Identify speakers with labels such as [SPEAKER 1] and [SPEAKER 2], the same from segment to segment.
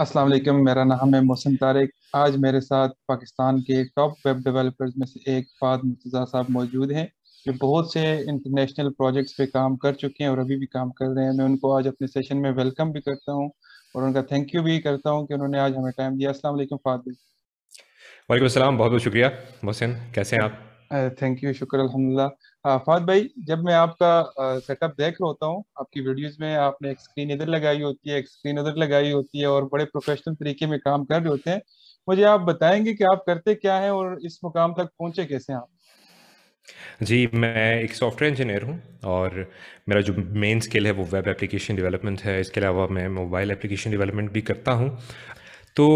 [SPEAKER 1] अस्सलाम वालेकुम मेरा नाम है मोहसिन तारिक आज मेरे साथ पाकिस्तान के टॉप वेब डेवलपर्स में से एक फाद मुर्तज़ा साहब मौजूद हैं जो बहुत से इंटरनेशनल प्रोजेक्ट्स पे काम कर चुके हैं और अभी भी काम कर रहे हैं मैं उनको आज अपने सेशन में वेलकम भी करता हूँ और उनका थैंक यू भी करता हूँ कि उन्होंने आज हमें टाइम दिया असलम फाद
[SPEAKER 2] वालेकुम बहुत बहुत शुक्रिया मोहसिन कैसे हैं आप
[SPEAKER 1] थैंक uh, यू शुक्र अलहमदिल्ला uh, फात भाई जब मैं आपका सेटअप uh, देख रहा होता हूँ आपकी वीडियोस में आपने एक स्क्रीन इधर लगाई होती है एक स्क्रीन उधर लगाई होती है और बड़े प्रोफेशनल तरीके में काम कर रहे होते हैं मुझे आप बताएंगे कि आप करते क्या हैं और इस मुकाम तक पहुँचे कैसे आप
[SPEAKER 2] जी मैं एक सॉफ्टवेयर इंजीनियर हूँ और मेरा जो मेन स्किल है वो वेब एप्लीकेशन डेवलपमेंट है इसके अलावा मैं मोबाइल एप्लीकेशन डेवलपमेंट भी करता हूँ तो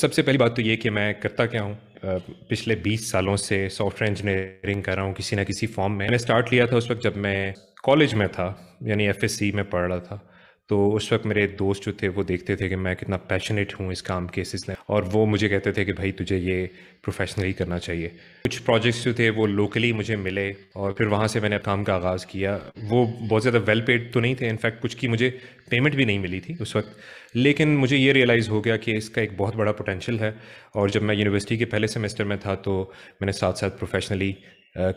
[SPEAKER 2] सबसे पहली बात तो ये कि मैं करता क्या हूँ पिछले 20 सालों से सॉफ्टवेयर इंजीनियरिंग कर रहा हूँ किसी ना किसी फॉर्म में मैंने स्टार्ट लिया था उस वक्त जब मैं कॉलेज में था यानी एफ में पढ़ रहा था तो उस वक्त मेरे दोस्त जो थे वो देखते थे कि मैं कितना पैशनेट हूँ इस काम के सिलसिले और वो मुझे कहते थे कि भाई तुझे ये प्रोफेशनली करना चाहिए कुछ प्रोजेक्ट्स जो थे वो लोकली मुझे मिले और फिर वहाँ से मैंने काम का आगाज़ किया वो बहुत ज़्यादा वेल पेड तो नहीं थे इनफैक्ट कुछ की मुझे पेमेंट भी नहीं मिली थी उस वक्त लेकिन मुझे ये रियलाइज़ हो गया कि इसका एक बहुत बड़ा पोटेंशियल है और जब मैं यूनिवर्सिटी के पहले सेमेस्टर में था तो मैंने साथ साथ प्रोफेशनली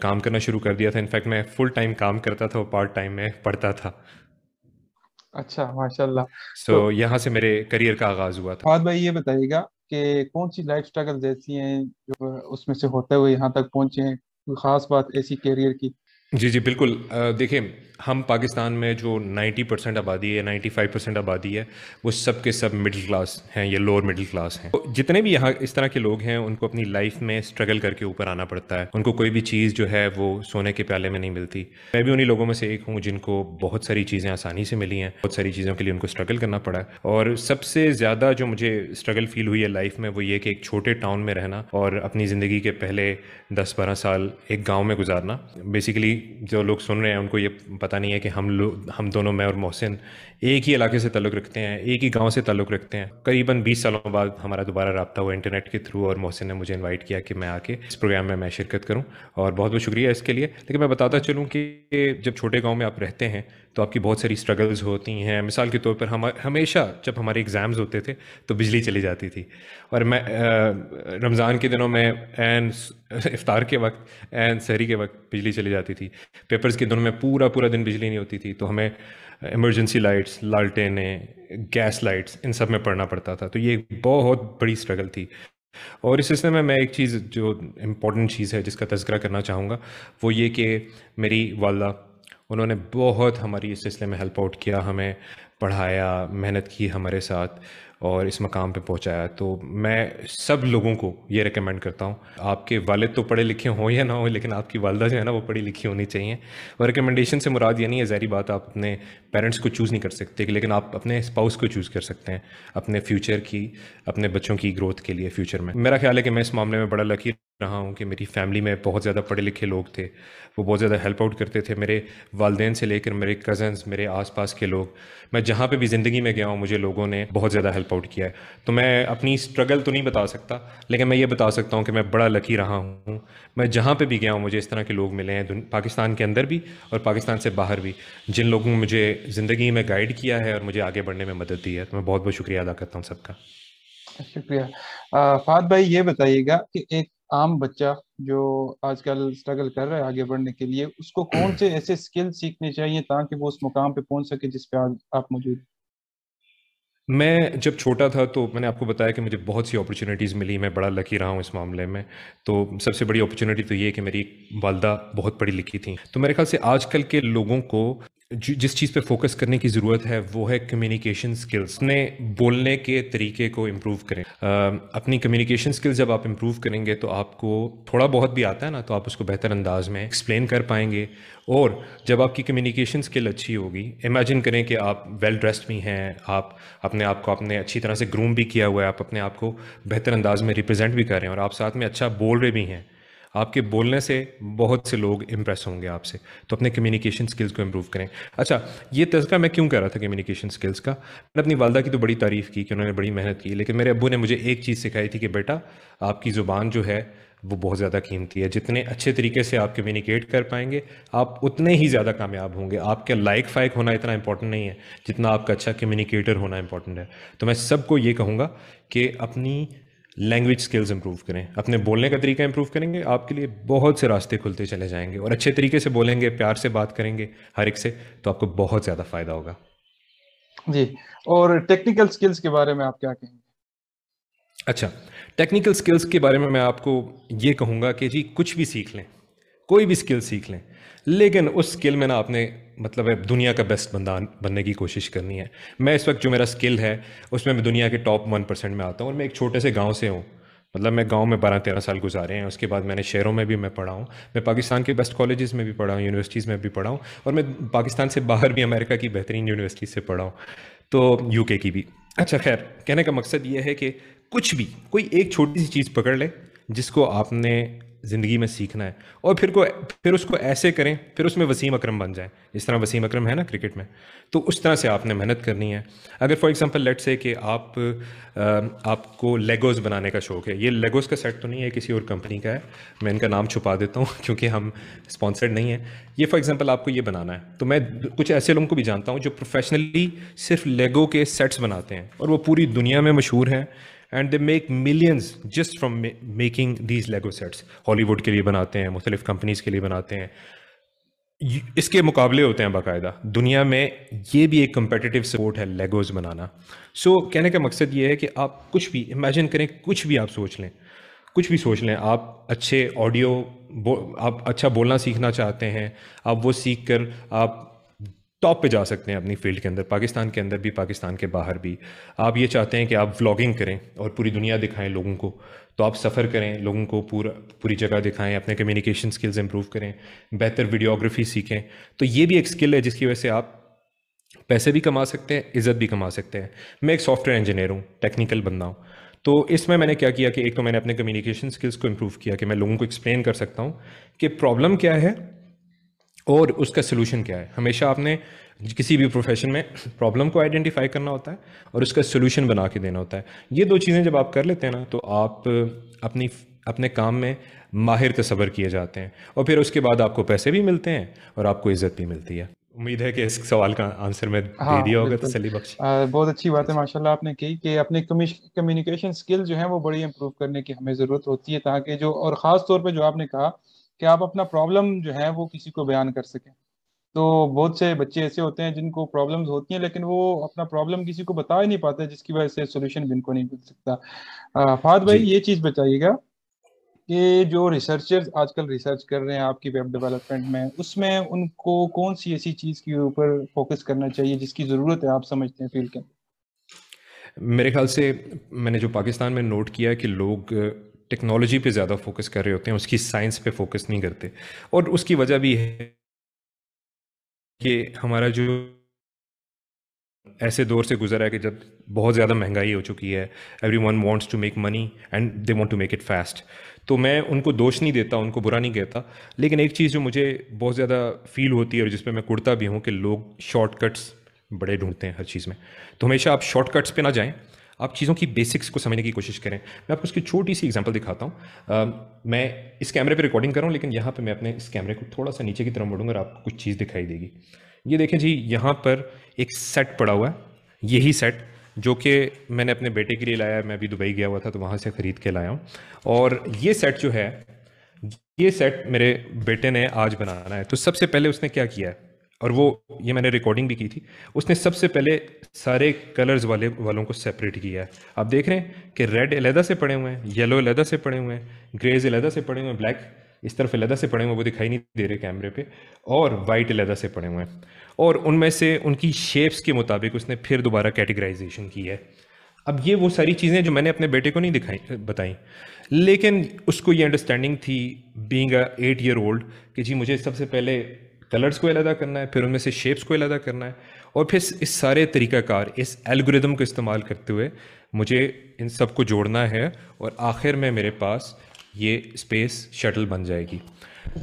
[SPEAKER 2] काम करना शुरू कर दिया था इनफैक्ट मैं फुल टाइम काम करता था और पार्ट टाइम में पढ़ता था
[SPEAKER 1] अच्छा माशाल्लाह तो सो तो so,
[SPEAKER 2] यहाँ से मेरे करियर का
[SPEAKER 1] आगाज हुआ था बात भाई ये बताइएगा कि कौन सी लाइफ स्ट्रगल ऐसी हैं जो उसमें से होते हुए यहाँ तक पहुंचे हैं कोई खास बात ऐसी करियर की जी जी बिल्कुल देखिए हम
[SPEAKER 2] पाकिस्तान में जो 90 परसेंट आबादी है 95 परसेंट आबादी है वो सब के सब मिडिल क्लास हैं या लोअर मिडिल क्लास हैं तो जितने भी यहाँ इस तरह के लोग हैं उनको अपनी लाइफ में स्ट्रगल करके ऊपर आना पड़ता है उनको कोई भी चीज़ जो है वो सोने के प्याले में नहीं मिलती मैं भी उन्हीं लोगों में से एक हूँ जिनको बहुत सारी चीज़ें आसानी से मिली हैं बहुत सारी चीज़ों के लिए उनको स्ट्रगल करना पड़ा है और सबसे ज़्यादा जो मुझे स्ट्रगल फील हुई है लाइफ में वो ये कि एक छोटे टाउन में रहना और अपनी ज़िंदगी के पहले दस बारह साल एक गाँव में गुजारना बेसिकली जो लोग सुन रहे हैं उनको ये पता नहीं है कि हम लोग हम दोनों मैं और मोहसिन एक ही इलाके से ताल्लुक़ रखते हैं एक ही गांव से ताल्लुक़ रखते हैं करीबन 20 सालों बाद हमारा दोबारा रबता हुआ इंटरनेट के थ्रू और मोहसिन ने मुझे इनवाइट किया कि मैं आके इस प्रोग्राम में मैं शिरकत करूँ और बहुत बहुत शुक्रिया इसके लिए लेकिन मैं बताता चलूँ कि जब छोटे गाँव में आप रहते हैं तो आपकी बहुत सारी स्ट्रगल्स होती हैं मिसाल के तौर पर हम हमेशा जब हमारे एग्ज़ाम्स होते थे तो बिजली चली जाती थी और मैं रमज़ान के दिनों में एन इफ़ार के वक्त एन सहरी के वक्त बिजली चली जाती थी पेपर्स के दिनों में पूरा पूरा दिन बिजली नहीं होती थी तो हमें इमरजेंसी लाइट्स लालटेने गैस लाइट्स इन सब में पढ़ना पड़ता था तो ये बहुत बड़ी स्ट्रगल थी और इस सिलसिले में मैं एक चीज़ जो इम्पोर्टेंट चीज़ है जिसका तस्करा करना चाहूँगा वो ये कि मेरी वाला उन्होंने बहुत हमारी इस सिलसिले में हेल्प आउट किया हमें पढ़ाया मेहनत की हमारे साथ और इस मकाम पे पहुंचाया तो मैं सब लोगों को ये रिकमेंड करता हूँ आपके वालिद तो पढ़े लिखे हों या ना हो लेकिन आपकी वालदा जो है ना वो पढ़ी लिखी होनी चाहिए और रिकमेंडेशन से मुराद ये नहीं है जहरी बात आप अपने पेरेंट्स को चूज़ नहीं कर सकते लेकिन आप अपने स्पाउस को चूज़ कर सकते हैं अपने फ्यूचर की अपने बच्चों की ग्रोथ के लिए फ्यूचर में मेरा ख्याल है कि मैं इस मामले में बड़ा लकी रहा हूँ कि मेरी फैमिली में बहुत ज़्यादा पढ़े लिखे लोग थे वो बहुत ज़्यादा हेल्प आउट करते थे मेरे वालदेन से लेकर मेरे कज़न्स मेरे आसपास के लोग मैं जहाँ पे भी ज़िंदगी में गया हूँ मुझे लोगों ने बहुत ज़्यादा हेल्प आउट किया है तो मैं अपनी स्ट्रगल तो नहीं बता सकता लेकिन मैं ये बता सकता हूँ कि मैं बड़ा लकी रहा हूँ मैं जहाँ पर भी गया हूँ मुझे इस तरह के लोग मिले हैं पाकिस्तान के अंदर भी और पाकिस्तान से बाहर भी जिन लोगों ने मुझे ज़िंदगी में गाइड किया है और मुझे आगे बढ़ने में मदद दी है तो मैं बहुत बहुत शुक्रिया अदा करता हूँ
[SPEAKER 1] सबका शुक्रिया फात भाई ये बताइएगा कि एक आम बच्चा जो आजकल स्ट्रगल कर रहा है आगे बढ़ने के लिए उसको कौन से ऐसे स्किल सीखने चाहिए ताकि वो उस मुकाम पे पहुंच सके जिस पे आज आप मौजूद
[SPEAKER 2] मैं जब छोटा था तो मैंने आपको बताया कि मुझे बहुत सी अपॉर्चुनिटीज़ मिली मैं बड़ा लकी रहा हूँ इस मामले में तो सबसे बड़ी अपॉर्चुनिटी तो ये कि मेरी वालदा बहुत पढ़ी लिखी थी तो मेरे ख्याल से आजकल के लोगों को जिस चीज़ पे फोकस करने की ज़रूरत है वो है कम्युनिकेशन स्किल्स अपने बोलने के तरीके को इम्प्रूव करें अपनी कम्युनिकेशन स्किल्स जब आप इम्प्रूव करेंगे तो आपको थोड़ा बहुत भी आता है ना तो आप उसको बेहतर अंदाज में एक्सप्लेन कर पाएंगे और जब आपकी कम्युनिकेशन स्किल अच्छी होगी इमेजिन करें कि आप वेल ड्रेस्ड भी हैं आप अपने आप को आपने अच्छी तरह से ग्रूम भी किया हुआ है आप अपने आप को बेहतर अंदाज में रिप्रेजेंट भी कर रहे हैं और आप साथ में अच्छा बोल रहे भी हैं आपके बोलने से बहुत से लोग इम्प्रेस होंगे आपसे तो अपने कम्युनिकेशन स्किल्स को इम्प्रूव करें अच्छा ये तस्का मैं क्यों कह रहा था कम्युनिकेशन स्किल्स का मैंने अपनी वालदा की तो बड़ी तारीफ़ की कि उन्होंने बड़ी मेहनत की लेकिन मेरे अबू ने मुझे एक चीज़ सिखाई थी कि बेटा आपकी ज़ुबान जो है वो बहुत ज़्यादा कीमती है जितने अच्छे तरीके से आप कम्युनिकेट कर पाएंगे आप उतने ही ज़्यादा कामयाब होंगे आपके लाइक फाइक होना इतना इंपॉर्टेंट नहीं है जितना आपका अच्छा कम्युनिकेटर होना इंपॉर्टेंट है तो मैं सबको ये कहूँगा कि अपनी लैंग्वेज स्किल्स इंप्रूव करें अपने बोलने का तरीका इंप्रूव करेंगे आपके लिए बहुत से रास्ते खुलते चले जाएंगे और अच्छे तरीके से बोलेंगे प्यार से बात करेंगे हर एक से
[SPEAKER 1] तो आपको बहुत ज़्यादा फायदा होगा जी और टेक्निकल स्किल्स के बारे में आप क्या कहेंगे
[SPEAKER 2] अच्छा टेक्निकल स्किल्स के बारे में मैं आपको ये कहूँगा कि जी कुछ भी सीख लें कोई भी स्किल सीख लें लेकिन उस स्किल में ना आपने मतलब है दुनिया का बेस्ट बंदा बनने की कोशिश करनी है मैं इस वक्त जो मेरा स्किल है उसमें मैं दुनिया के टॉप वन परसेंट में आता हूँ और मैं एक छोटे से गाँव से हूँ मतलब मैं गांव में बारह तेरह साल गुजारे हैं उसके बाद मैंने शहरों में भी मैं पढ़ा हूँ मैं पाकिस्तान के बेस्ट कॉलेजेस में भी पढ़ा हूँ यूनिवर्सिटीज़ में भी पढ़ा हूँ और मैं पाकिस्तान से बाहर भी अमेरिका की बेहतरीन यूनिवर्सिटी से पढ़ा हूँ तो यूके की भी अच्छा खैर कहने का मकसद ये है कि कुछ भी कोई एक छोटी सी चीज़ पकड़ ले जिसको आपने ज़िंदगी में सीखना है और फिर को फिर उसको ऐसे करें फिर उसमें वसीम अक्रम बन जाए जिस तरह वसीम अक्रम है ना क्रिकेट में तो उस तरह से आपने मेहनत करनी है अगर फॉर एग्जांपल लेट से कि आप आ, आपको लेगोस बनाने का शौक़ है ये लेगोस का सेट तो नहीं है किसी और कंपनी का है मैं इनका नाम छुपा देता हूँ क्योंकि हम स्पॉन्सर्ड नहीं है ये फॉर एग्ज़ाम्पल आपको ये बनाना है तो मैं कुछ ऐसे लोगों को भी जानता हूँ जो प्रोफेशनली सिर्फ लेगो के सेट्स बनाते हैं और वो पूरी दुनिया में मशहूर हैं and they make millions just from making these Lego sets Hollywood के लिए बनाते हैं मुख्तलिफ कंपनीज के लिए बनाते हैं इसके मुकाबले होते हैं बाकायदा दुनिया में ये भी एक कंपेटिटिव सपोर्ट है लेगोज बनाना सो so, कहने का मकसद ये है कि आप कुछ भी इमेजिन करें कुछ भी आप सोच लें कुछ भी सोच लें आप अच्छे ऑडियो आप अच्छा बोलना सीखना चाहते हैं आप वो सीख कर आप टॉप पे जा सकते हैं अपनी फील्ड के अंदर पाकिस्तान के अंदर भी पाकिस्तान के बाहर भी आप ये चाहते हैं कि आप व्लॉगिंग करें और पूरी दुनिया दिखाएं लोगों को तो आप सफ़र करें लोगों को पूरा पूरी जगह दिखाएं अपने कम्युनिकेशन स्किल्स इंप्रूव करें बेहतर वीडियोग्राफी सीखें तो ये भी एक स्किल है जिसकी वजह से आप पैसे भी कमा सकते हैं इज़्ज़त भी कमा सकते हैं मैं एक सॉफ्टवेयर इंजीनियर हूँ टेक्निकल बंदा हूँ तो इसमें मैंने क्या किया कि एक तो मैंने अपने कम्युनिकेशन स्किल्स को इम्प्रूव किया कि मैं लोगों को एक्सप्लेन कर सकता हूँ कि प्रॉब्लम क्या है और उसका सोल्यूशन क्या है हमेशा आपने किसी भी प्रोफेशन में प्रॉब्लम को आइडेंटिफाई करना होता है और उसका सोल्यूशन बना के देना होता है ये दो चीज़ें जब आप कर लेते हैं ना तो आप अपनी अपने काम में माहिर तस्वर किए जाते हैं और फिर उसके बाद आपको पैसे भी मिलते हैं और आपको इज्जत भी मिलती है उम्मीद है कि इस सवाल का आंसर में हाँ, दे दिया होगा तसली तो बख्श
[SPEAKER 1] बहुत अच्छी बात है माशाल्लाह आपने कही कि अपने कम्युनिकेशन स्किल जो है वो बड़ी इम्प्रूव करने की हमें ज़रूरत होती है ताकि जो और ख़ास तौर पर जो आपने कहा कि आप अपना प्रॉब्लम जो है वो किसी को बयान कर सकें तो बहुत से बच्चे ऐसे होते हैं जिनको प्रॉब्लम्स होती हैं लेकिन वो अपना प्रॉब्लम किसी को बता ही नहीं पाते जिसकी वजह से सोल्यूशन जिनको नहीं मिल सकता फाद भाई ये चीज़ बताइएगा कि जो रिसर्चर्स आजकल रिसर्च कर रहे हैं आपकी वेब डेवलपमेंट में उसमें उनको कौन सी ऐसी चीज़ के ऊपर फोकस करना चाहिए जिसकी ज़रूरत है आप समझते हैं फील्ड के
[SPEAKER 2] मेरे ख्याल से मैंने जो पाकिस्तान में नोट किया कि लोग टेक्नोलॉजी पे ज़्यादा फोकस कर रहे होते हैं उसकी साइंस पे फोकस नहीं करते और उसकी वजह भी है कि हमारा जो ऐसे दौर से गुजरा है कि जब बहुत ज़्यादा महंगाई हो चुकी है everyone wants to make money and they want to make it fast तो मैं उनको दोष नहीं देता उनको बुरा नहीं कहता लेकिन एक चीज़ जो मुझे बहुत ज़्यादा फील होती है और जिस पर मैं कुड़ता भी हूँ कि लोग शॉर्टकट्स बड़े ढूंढते हैं हर चीज़ में तो हमेशा आप शॉर्टकट्स पे ना जाएं आप चीज़ों की बेसिक्स को समझने की कोशिश करें मैं आपको उसकी छोटी सी एग्जांपल दिखाता हूँ मैं इस कैमरे पे रिकॉर्डिंग कर रहा हूँ लेकिन यहाँ पे मैं अपने इस कैमरे को थोड़ा सा नीचे की तरफ मुड़ूंगा और आपको कुछ चीज़ दिखाई देगी ये देखें जी यहाँ पर एक सेट पड़ा हुआ है यही सेट जो कि मैंने अपने बेटे के लिए लाया है मैं अभी दुबई गया हुआ था तो वहाँ से ख़रीद के लाया हूँ और ये सेट जो है ये सेट मेरे बेटे ने आज बनाना है तो सबसे पहले उसने क्या किया है और वो ये मैंने रिकॉर्डिंग भी की थी उसने सबसे पहले सारे कलर्स वाले वालों को सेपरेट किया है आप देख रहे हैं कि रेड अलहदा से पड़े हुए हैं येलो अलहदा से पड़े हुए हैं ग्रेज अलहदा से पड़े हुए हैं ब्लैक इस तरफ अलहदा से पड़े हुए वो दिखाई नहीं दे रहे कैमरे पे और वाइट अलहदा से पड़े हुए हैं और उनमें से उनकी शेप्स के मुताबिक उसने फिर दोबारा कैटेगराइजेशन की है अब ये वो सारी चीज़ें जो मैंने अपने बेटे को नहीं दिखाई बताई लेकिन उसको ये अंडरस्टैंडिंग थी बींग एट ईयर ओल्ड कि जी मुझे सबसे पहले कलर्स को अलहदा करना है फिर उनमें से शेप्स को अलहदा करना है और फिर इस सारे तरीक़ाकार इस एल्गोरिदम को इस्तेमाल करते हुए मुझे इन सब को जोड़ना है और आखिर में मेरे पास ये स्पेस शटल बन जाएगी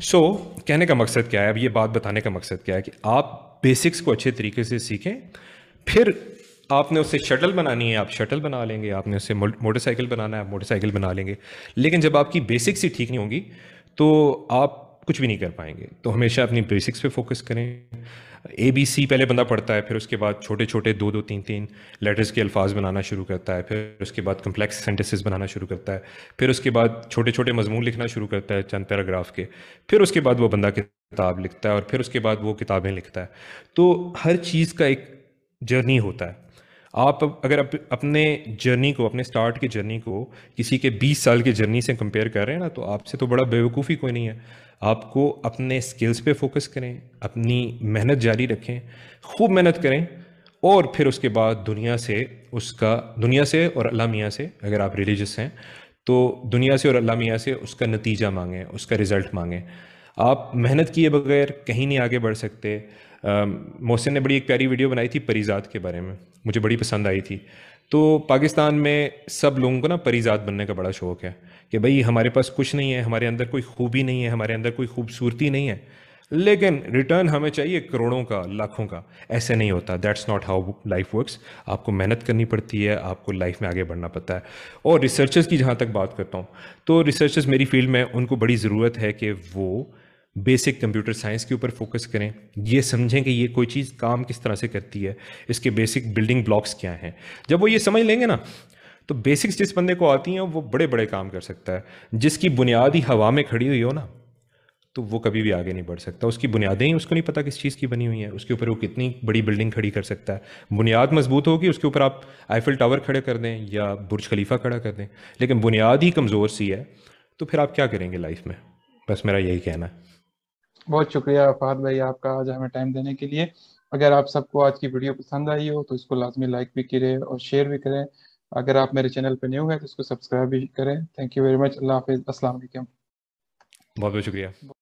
[SPEAKER 2] सो so, कहने का मकसद क्या है अब ये बात बताने का मकसद क्या है कि आप बेसिक्स को अच्छे तरीके से सीखें फिर आपने उससे शटल बनानी है आप शटल बना लेंगे आपने उससे मोटरसाइकिल बनाना है आप मोटरसाइकिल बना लेंगे लेकिन जब आपकी बेसिक्स ही ठीक नहीं होंगी तो आप कुछ भी नहीं कर पाएंगे तो हमेशा अपनी बेसिक्स पे फोकस करें ए बी सी पहले बंदा पढ़ता है फिर उसके बाद छोटे छोटे दो दो तीन तीन लेटर्स के अल्फाज बनाना शुरू करता है फिर उसके बाद कम्प्लेक्स सेंटेंसेस बनाना शुरू करता है फिर उसके बाद छोटे छोटे मजमून लिखना शुरू करता है चंद पैराग्राफ के फिर उसके बाद वो बंदा किताब लिखता है और फिर उसके बाद वो किताबें लिखता है तो हर चीज़ का एक जर्नी होता है आप अगर अप, अपने जर्नी को अपने स्टार्ट की जर्नी को किसी के 20 साल की जर्नी से कंपेयर कर रहे हैं ना तो आपसे तो बड़ा बेवकूफ़ी कोई नहीं है आपको अपने स्किल्स पे फोकस करें अपनी मेहनत जारी रखें खूब मेहनत करें और फिर उसके बाद दुनिया से उसका दुनिया से और अल्लाह मियाँ से अगर आप रिलीजस हैं तो दुनिया से और अल्लाह मियाँ से उसका नतीजा मांगें उसका रिज़ल्ट मांगें आप मेहनत किए बगैर कहीं नहीं आगे बढ़ सकते मोहसिन ने बड़ी एक प्यारी वीडियो बनाई थी परीजात के बारे में मुझे बड़ी पसंद आई थी तो पाकिस्तान में सब लोगों को ना परीजात बनने का बड़ा शौक़ है कि भाई हमारे पास कुछ नहीं है हमारे अंदर कोई खूबी नहीं है हमारे अंदर कोई खूबसूरती नहीं है लेकिन रिटर्न हमें चाहिए करोड़ों का लाखों का ऐसे नहीं होता that's not how life works आपको मेहनत करनी पड़ती है आपको लाइफ में आगे बढ़ना पड़ता है और रिसर्चर्स की जहाँ तक बात करता हूँ तो रिसर्चर्स मेरी फील्ड में उनको बड़ी ज़रूरत है कि वो बेसिक कंप्यूटर साइंस के ऊपर फोकस करें ये समझें कि ये कोई चीज़ काम किस तरह से करती है इसके बेसिक बिल्डिंग ब्लॉक्स क्या हैं जब वो ये समझ लेंगे ना तो बेसिक्स जिस बंदे को आती हैं वो बड़े बड़े काम कर सकता है जिसकी बुनियाद ही हवा में खड़ी हुई हो ना तो वो कभी भी आगे नहीं बढ़ सकता उसकी बुनियादें ही उसको नहीं पता किस चीज़ की बनी हुई है उसके ऊपर वो कितनी बड़ी बिल्डिंग खड़ी कर सकता है बुनियाद मजबूत होगी उसके ऊपर आप आईफिल टावर खड़े कर दें या बुर्ज खलीफा खड़ा कर दें लेकिन बुनियाद ही कमज़ोर सी है तो फिर आप क्या करेंगे लाइफ में बस मेरा यही कहना है
[SPEAKER 1] बहुत शुक्रिया फहद भाई आपका आज हमें टाइम देने के लिए अगर आप सबको आज की वीडियो पसंद आई हो तो इसको लाजमी लाइक भी करें और शेयर भी करें अगर आप मेरे चैनल पर न्यू हैं तो इसको सब्सक्राइब भी करें थैंक यू वेरी मच अल्लाह हाफिज़ अस्सलाम वालेकुम बहुत बहुत शुक्रिया